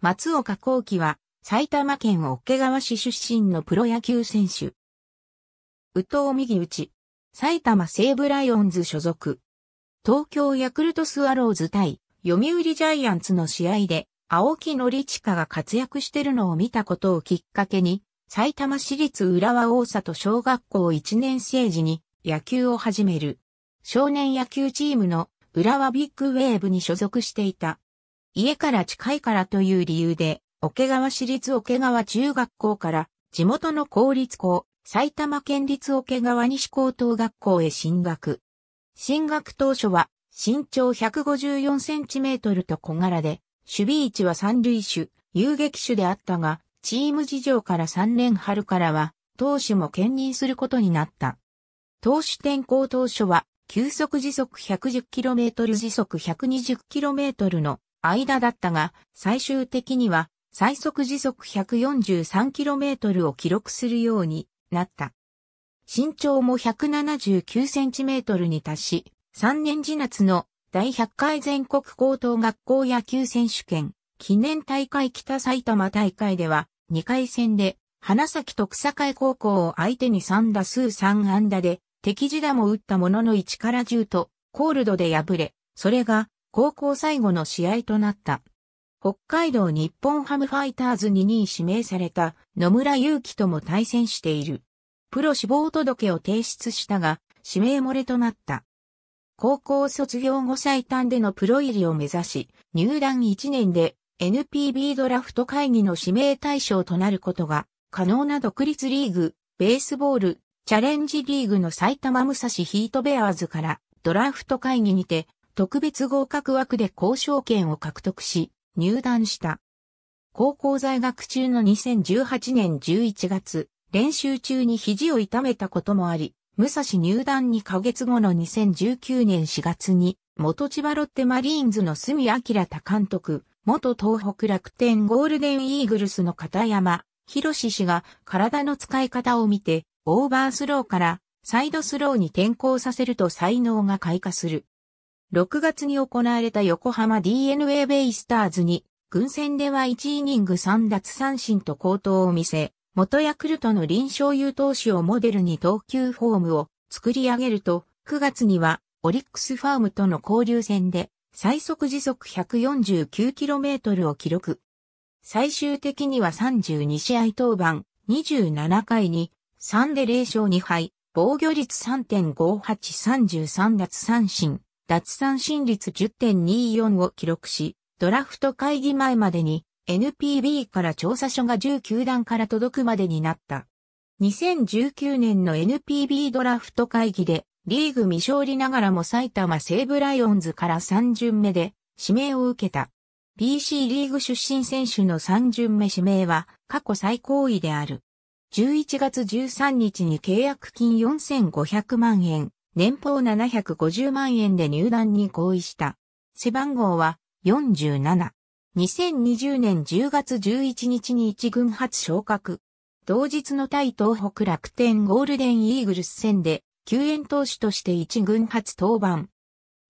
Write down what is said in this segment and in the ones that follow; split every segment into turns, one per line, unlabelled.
松岡幸喜は埼玉県桶川市出身のプロ野球選手。宇藤右内、埼玉西武ライオンズ所属。東京ヤクルトスワローズ対読売ジャイアンツの試合で青木ちかが活躍してるのを見たことをきっかけに、埼玉市立浦和大里小学校1年生時に野球を始める。少年野球チームの浦和ビッグウェーブに所属していた。家から近いからという理由で、桶川市立桶川中学校から地元の公立校、埼玉県立桶川西高等学校へ進学。進学当初は身長154センチメートルと小柄で、守備位置は三塁手、遊撃手であったが、チーム事情から3年春からは、投手も兼任することになった。投手転校当初は、急速時速 110km 時速 120km の間だったが、最終的には最速時速 143km を記録するようになった。身長も 179cm に達し、3年次夏の第100回全国高等学校野球選手権記念大会北埼玉大会では2回戦で花咲徳栄高校を相手に3打数3安打で敵地打も打ったものの1から10とコールドで敗れ、それが高校最後の試合となった。北海道日本ハムファイターズに2位指名された野村祐希とも対戦している。プロ志望届を提出したが、指名漏れとなった。高校卒業後最短でのプロ入りを目指し、入団1年で NPB ドラフト会議の指名対象となることが可能な独立リーグ、ベースボール、チャレンジリーグの埼玉武蔵ヒートベアーズからドラフト会議にて特別合格枠で交渉権を獲得し、入団した。高校在学中の2018年11月、練習中に肘を痛めたこともあり、武蔵入団2ヶ月後の2019年4月に、元千葉ロッテマリーンズの隅明太監督、元東北楽天ゴールデンイーグルスの片山、志氏が体の使い方を見て、オーバースローからサイドスローに転向させると才能が開花する。6月に行われた横浜 DNA ベイスターズに、軍戦では1イニング3奪三振と好投を見せ、元ヤクルトの臨床優投手をモデルに投球フォームを作り上げると、9月にはオリックスファームとの交流戦で最速時速 149km を記録。最終的には32試合登板、27回に3で0勝2敗、防御率3.5833奪三振、奪三振率10.24を記録し、ドラフト会議前までに NPB から調査書が19段から届くまでになった。2019年の NPB ドラフト会議でリーグ未勝利ながらも埼玉西武ライオンズから3巡目で指名を受けた。BC リーグ出身選手の3巡目指名は過去最高位である。11月13日に契約金4500万円、年俸750万円で入団に合意した。背番号は47。2020年10月11日に一軍初昇格。同日の対東北楽天ゴールデンイーグルス戦で救援投手として一軍初登板。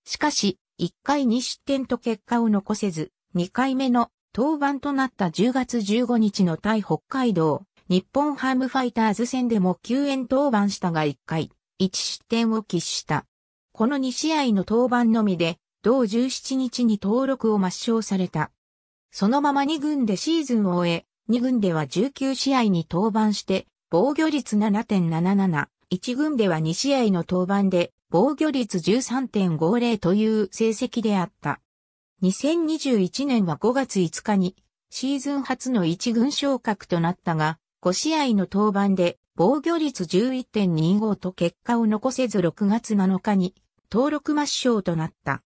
しかし、1回2失点と結果を残せず、2回目の登板となった10月15日の対北海道、日本ハムファイターズ戦でも救援登板したが1回、1失点を喫した。この2試合の登板のみで、同17日に登録を抹消された。そのまま2軍でシーズンを終え、2軍では19試合に登板して、防御率7.77、1軍では2試合の登板で、防御率13.50という成績であった。2021年は5月5日に、シーズン初の1軍昇格となったが、5試合の登板で防御率11.25と結果を残せず6月7日に登録抹消となった。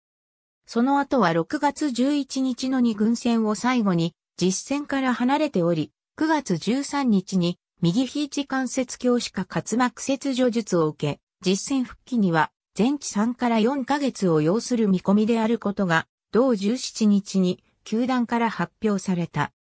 その後は6月11日の2軍戦を最後に実戦から離れており、9月13日に右肘関節教師下滑膜切除術を受け、実戦復帰には全治3から4ヶ月を要する見込みであることが、同17日に球団から発表された。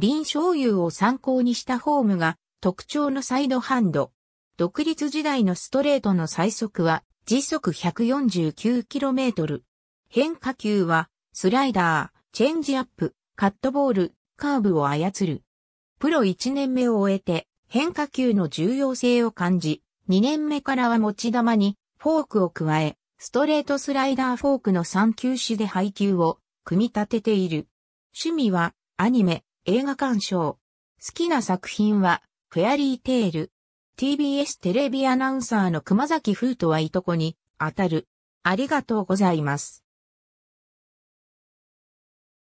林小友を参考にしたホームが特徴のサイドハンド。独立時代のストレートの最速は時速 149km。変化球はスライダー、チェンジアップ、カットボール、カーブを操る。プロ1年目を終えて変化球の重要性を感じ、2年目からは持ち球にフォークを加え、ストレートスライダーフォークの3球種で配球を組み立てている。趣味はアニメ、映画鑑賞。好きな作品はフェアリーテール。TBS テレビアナウンサーの熊崎風とはいとこに、あたる。ありがとうございます。